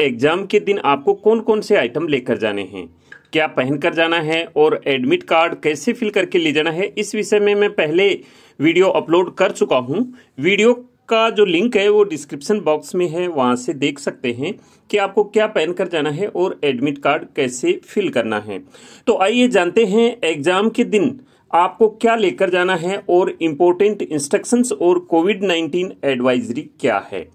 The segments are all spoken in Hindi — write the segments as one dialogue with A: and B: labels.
A: एग्जाम के दिन आपको कौन कौन से आइटम लेकर जाने हैं क्या पहन कर जाना है और एडमिट कार्ड कैसे फिल करके ले जाना है इस विषय में मैं पहले वीडियो अपलोड कर चुका हूँ वीडियो का जो लिंक है वो डिस्क्रिप्शन बॉक्स में है वहां से देख सकते हैं कि आपको क्या पहन कर जाना है और एडमिट कार्ड कैसे फिल करना है तो आइए जानते हैं एग्जाम के दिन आपको क्या लेकर जाना है और इम्पोर्टेंट इंस्ट्रक्शंस और कोविड 19 एडवाइजरी क्या है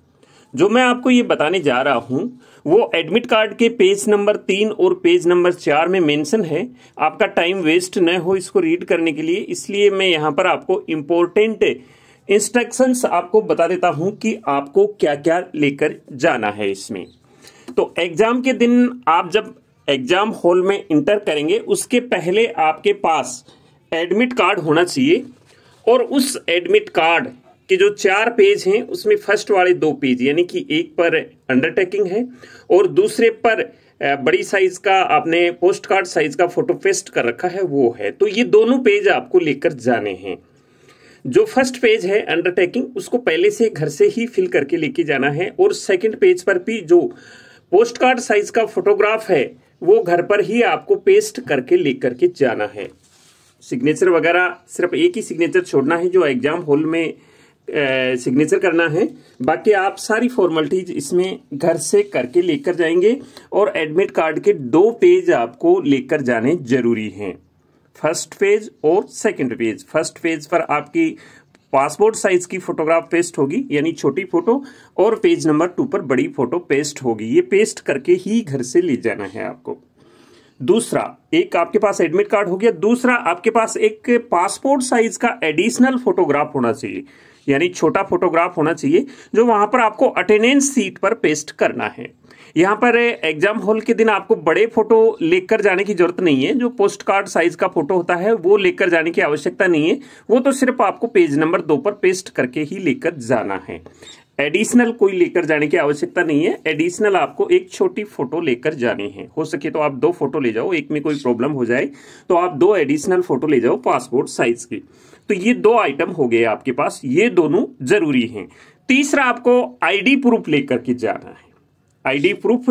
A: जो मैं आपको ये बताने जा रहा हूँ वो एडमिट कार्ड के पेज नंबर तीन और पेज नंबर चार में मेंशन है आपका टाइम वेस्ट न हो इसको रीड करने के लिए इसलिए मैं यहाँ पर आपको इम्पोर्टेंट इंस्ट्रक्शंस आपको बता देता हूँ कि आपको क्या क्या लेकर जाना है इसमें तो एग्जाम के दिन आप जब एग्जाम हॉल में इंटर करेंगे उसके पहले आपके पास एडमिट कार्ड होना चाहिए और उस एडमिट कार्ड कि जो चार पेज हैं उसमें फर्स्ट वाले दो पेज यानी कि एक पर अंडरटेकिंग है और दूसरे पर बड़ी साइज का आपने पोस्ट कार्ड साइज का फोटो पेस्ट कर रखा है वो है तो ये दोनों पेज आपको लेकर जाने हैं जो फर्स्ट पेज है अंडरटेकिंग उसको पहले से घर से ही फिल करके लेके जाना है और सेकंड पेज पर भी जो पोस्ट कार्ड साइज का फोटोग्राफ है वो घर पर ही आपको पेस्ट करके लेकर के जाना है सिग्नेचर वगैरह सिर्फ एक ही सिग्नेचर छोड़ना है जो एग्जाम हॉल में सिग्नेचर करना है बाकी आप सारी फॉर्मेलिटीज इसमें घर से करके लेकर जाएंगे और एडमिट कार्ड के दो पेज आपको लेकर जाने जरूरी हैं फर्स्ट पेज और सेकंड पेज फर्स्ट पेज पर आपकी पासपोर्ट साइज की फोटोग्राफ पेस्ट होगी यानी छोटी फोटो और पेज नंबर टू पर बड़ी फोटो पेस्ट होगी ये पेस्ट करके ही घर से ले जाना है आपको दूसरा एक आपके पास एडमिट कार्ड हो गया दूसरा आपके पास एक पासपोर्ट साइज का एडिशनल फोटोग्राफ होना चाहिए यानी छोटा फोटोग्राफ होना चाहिए जो वहां पर आपको अटेंडेंस सीट पर पेस्ट करना है यहाँ पर एग्जाम हॉल के दिन आपको बड़े फोटो लेकर जाने की जरूरत नहीं है जो पोस्ट कार्ड साइज का फोटो होता है वो लेकर जाने की आवश्यकता नहीं है वो तो सिर्फ आपको पेज नंबर दो पर पेस्ट करके ही लेकर जाना है एडिशनल कोई लेकर जाने की आवश्यकता नहीं है एडिशनल आपको एक छोटी फोटो लेकर जानी है हो सके तो आप दो फोटो ले जाओ एक में कोई प्रॉब्लम हो जाए तो आप दो एडिशनल फोटो ले जाओ पासपोर्ट साइज की तो ये दो आइटम हो गए आपके पास ये दोनों जरूरी हैं तीसरा आपको आईडी प्रूफ लेकर के जाना है आईडी प्रूफ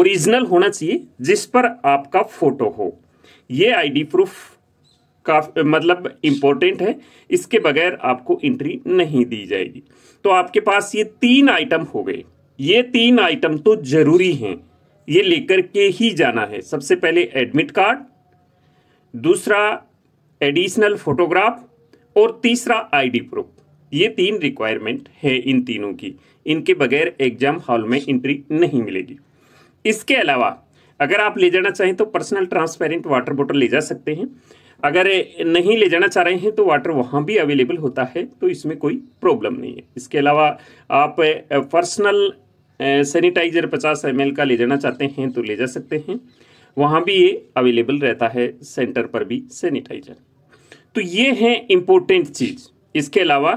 A: ओरिजिनल होना चाहिए जिस पर आपका फोटो हो ये आईडी प्रूफ काफी मतलब इम्पोर्टेंट है इसके बगैर आपको एंट्री नहीं दी जाएगी तो आपके पास ये तीन आइटम हो गए ये तीन आइटम तो जरूरी हैं ये लेकर के ही जाना है सबसे पहले एडमिट कार्ड दूसरा एडिशनल फोटोग्राफ और तीसरा आईडी प्रूफ ये तीन रिक्वायरमेंट है इन तीनों की इनके बगैर एग्जाम हॉल में एंट्री नहीं मिलेगी इसके अलावा अगर आप ले जाना चाहें तो पर्सनल ट्रांसपेरेंट वाटर बॉटल ले जा सकते हैं अगर नहीं ले जाना चाह रहे हैं तो वाटर वहाँ भी अवेलेबल होता है तो इसमें कोई प्रॉब्लम नहीं है इसके अलावा आप पर्सनल सैनिटाइजर पचास एम का ले जाना चाहते हैं तो ले जा सकते हैं वहाँ भी ये अवेलेबल रहता है सेंटर पर भी सैनिटाइजर तो ये है इम्पोर्टेंट चीज़ इसके अलावा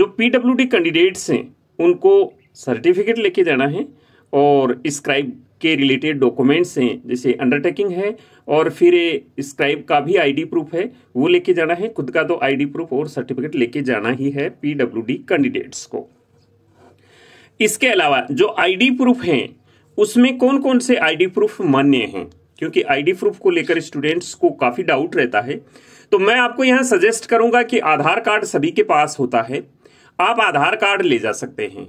A: जो पी कैंडिडेट्स हैं उनको सर्टिफिकेट लेके जाना है और स्क्राइब के रिलेटेड डॉक्यूमेंट्स हैं जैसे अंडरटेकिंग है और फिर स्क्राइब का भी आईडी प्रूफ है वो लेके जाना है खुद का तो आईडी प्रूफ और सर्टिफिकेट लेके जाना ही है पीडब्ल्यूडी कैंडिडेट्स को इसके अलावा जो आईडी प्रूफ हैं उसमें कौन कौन से आईडी प्रूफ मान्य हैं क्योंकि आईडी प्रूफ को लेकर स्टूडेंट्स को काफ़ी डाउट रहता है तो मैं आपको यहाँ सजेस्ट करूंगा कि आधार कार्ड सभी के पास होता है आप आधार कार्ड ले जा सकते हैं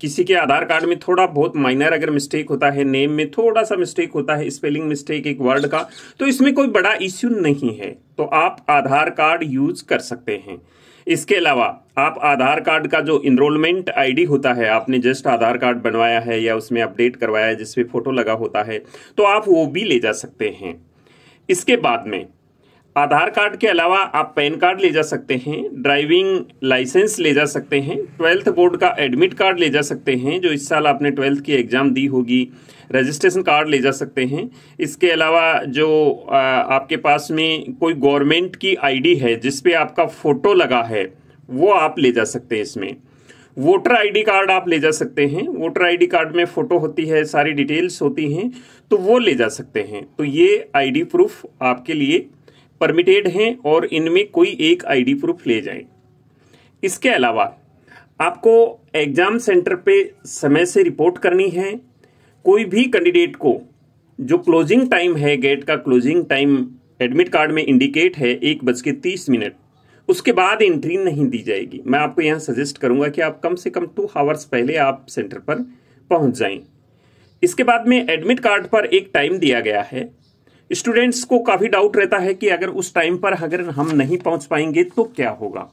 A: किसी के आधार कार्ड में थोड़ा बहुत माइनर अगर मिस्टेक होता है नेम में थोड़ा सा मिस्टेक होता है स्पेलिंग मिस्टेक एक वर्ड का तो इसमें कोई बड़ा इश्यू नहीं है तो आप आधार कार्ड यूज कर सकते हैं इसके अलावा आप आधार कार्ड का जो इनरोलमेंट आईडी होता है आपने जस्ट आधार कार्ड बनवाया है या उसमें अपडेट करवाया है जिसमें फोटो लगा होता है तो आप वो भी ले जा सकते हैं इसके बाद में आधार कार्ड के अलावा आप पैन कार्ड ले जा सकते हैं ड्राइविंग लाइसेंस ले जा सकते हैं ट्वेल्थ बोर्ड का एडमिट कार्ड ले जा सकते हैं जो इस साल आपने ट्वेल्थ की एग्ज़ाम दी होगी रजिस्ट्रेशन कार्ड ले जा सकते हैं इसके अलावा जो आपके पास में कोई गवर्नमेंट की आईडी है जिस पे आपका फ़ोटो लगा है वो आप ले जा सकते हैं इसमें वोटर आईडी कार्ड आप ले जा सकते हैं वोटर आईडी कार्ड में फ़ोटो होती है सारी डिटेल्स होती हैं तो वो ले जा सकते हैं तो ये आईडी प्रूफ आपके लिए परमिटेड हैं और इनमें कोई एक आईडी प्रूफ ले जाएं इसके अलावा आपको एग्जाम सेंटर पे समय से रिपोर्ट करनी है कोई भी कैंडिडेट को जो क्लोजिंग टाइम है गेट का क्लोजिंग टाइम एडमिट कार्ड में इंडिकेट है एक बज के तीस मिनट उसके बाद एंट्री नहीं दी जाएगी मैं आपको यहाँ सजेस्ट करूँगा कि आप कम से कम टू हावर्स पहले आप सेंटर पर पहुँच जाएं इसके बाद में एडमिट कार्ड पर एक टाइम दिया गया है स्टूडेंट्स को काफी डाउट रहता है कि अगर उस टाइम पर अगर हम नहीं पहुंच पाएंगे तो क्या होगा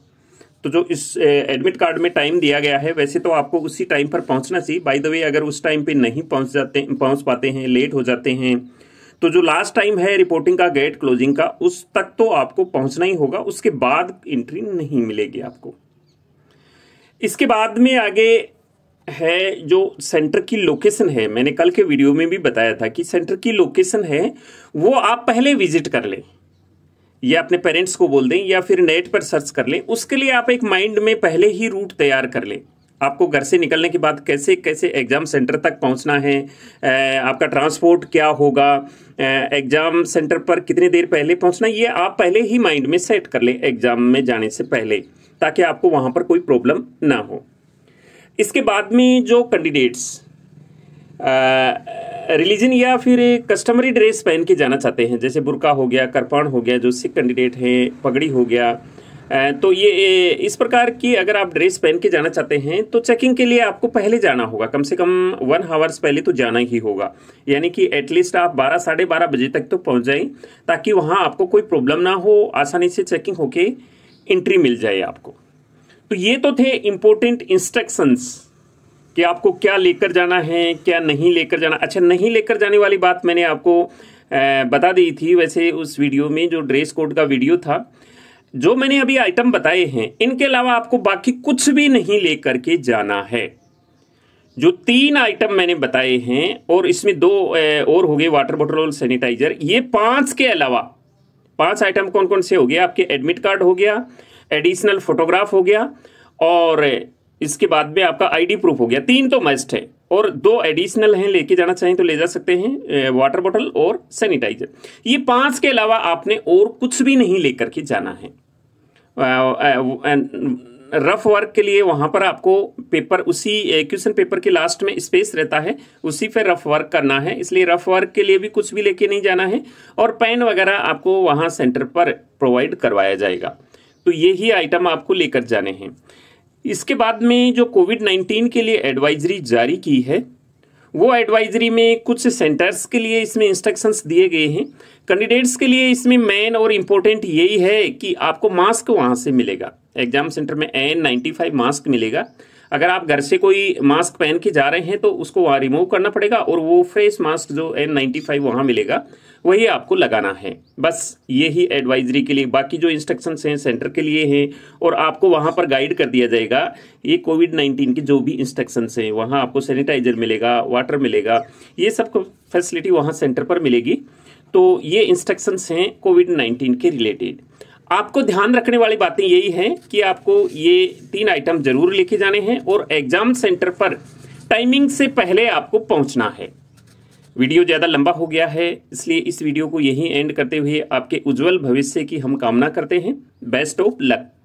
A: तो जो इस एडमिट कार्ड में टाइम दिया गया है वैसे तो आपको उसी टाइम पर पहुंचना चाहिए बाय द वे अगर उस टाइम पे नहीं पहुंच जाते पहुंच पाते हैं लेट हो जाते हैं तो जो लास्ट टाइम है रिपोर्टिंग का गेट क्लोजिंग का उस तक तो आपको पहुंचना ही होगा उसके बाद एंट्री नहीं मिलेगी आपको इसके बाद में आगे है जो सेंटर की लोकेशन है मैंने कल के वीडियो में भी बताया था कि सेंटर की लोकेशन है वो आप पहले विजिट कर लें या अपने पेरेंट्स को बोल दें या फिर नेट पर सर्च कर लें उसके लिए आप एक माइंड में पहले ही रूट तैयार कर लें आपको घर से निकलने के बाद कैसे कैसे एग्ज़ाम सेंटर तक पहुंचना है आपका ट्रांसपोर्ट क्या होगा एग्ज़ाम सेंटर पर कितने देर पहले पहुंचना ये आप पहले ही माइंड में सेट कर लें एग्ज़ाम में जाने से पहले ताकि आपको वहाँ पर कोई प्रॉब्लम ना हो इसके बाद में जो कैंडिडेट्स रिलीजन या फिर कस्टमरी ड्रेस पहन के जाना चाहते हैं जैसे बुरका हो गया करपाण हो गया जो सिख कैंडिडेट हैं पगड़ी हो गया तो ये इस प्रकार की अगर आप ड्रेस पहन के जाना चाहते हैं तो चेकिंग के लिए आपको पहले जाना होगा कम से कम वन हावर्स पहले तो जाना ही होगा यानी कि एटलीस्ट आप बारह साढ़े बारह बजे तक तो पहुंच जाएं ताकि वहां आपको कोई प्रॉब्लम ना हो आसानी से चेकिंग होके एंट्री मिल जाए आपको तो ये तो थे इंपॉर्टेंट इंस्ट्रक्शंस कि आपको क्या लेकर जाना है क्या नहीं लेकर जाना अच्छा नहीं लेकर जाने वाली बात मैंने आपको बता दी थी वैसे उस वीडियो में जो ड्रेस कोड का वीडियो था जो मैंने अभी आइटम बताए हैं इनके अलावा आपको बाकी कुछ भी नहीं लेकर के जाना है जो तीन आइटम मैंने बताए हैं और इसमें दो और हो गए वाटर बॉटल और सैनिटाइजर ये पांच के अलावा पांच आइटम कौन कौन से हो गए आपके एडमिट कार्ड हो गया एडिशनल फोटोग्राफ हो गया और इसके बाद में आपका आईडी प्रूफ हो गया तीन तो मस्ट है और दो एडिशनल हैं लेके जाना चाहें तो ले जा सकते हैं वाटर बॉटल और सैनिटाइजर ये पांच के अलावा आपने और कुछ भी नहीं लेकर के जाना है रफ वर्क के लिए वहाँ पर आपको पेपर उसी क्वेश्चन पेपर के लास्ट में स्पेस रहता है उसी पर रफ वर्क करना है इसलिए रफ वर्क के लिए भी कुछ भी लेके नहीं जाना है और पेन वगैरह आपको वहाँ सेंटर पर प्रोवाइड करवाया जाएगा तो ये ही आइटम आपको लेकर जाने हैं इसके बाद में जो कोविड नाइन्टीन के लिए एडवाइजरी जारी की है वो एडवाइजरी में कुछ सेंटर्स के लिए इसमें इंस्ट्रक्शंस दिए गए हैं कैंडिडेट्स के लिए इसमें मेन और इम्पोर्टेंट यही है कि आपको मास्क वहाँ से मिलेगा एग्जाम सेंटर में एन नाइन्टी फाइव मास्क मिलेगा अगर आप घर से कोई मास्क पहन के जा रहे हैं तो उसको वहाँ रिमूव करना पड़ेगा और वो फ्रेश मास्क जो एन नाइन्टी फाइव वहाँ मिलेगा वही आपको लगाना है बस यही एडवाइजरी के लिए बाकी जो इंस्ट्रक्शंस हैं सेंटर के लिए हैं और आपको वहाँ पर गाइड कर दिया जाएगा ये कोविड नाइन्टीन के जो भी इंस्ट्रक्शंस हैं वहाँ आपको सैनिटाइजर मिलेगा वाटर मिलेगा ये सब फैसिलिटी वहाँ सेंटर पर मिलेगी तो ये इंस्ट्रक्शंस हैं कोविड नाइन्टीन के रिलेटेड आपको ध्यान रखने वाली बातें यही हैं कि आपको ये तीन आइटम जरूर लिखे जाने हैं और एग्जाम सेंटर पर टाइमिंग से पहले आपको पहुंचना है वीडियो ज़्यादा लंबा हो गया है इसलिए इस वीडियो को यहीं एंड करते हुए आपके उज्जवल भविष्य की हम कामना करते हैं बेस्ट ऑफ लक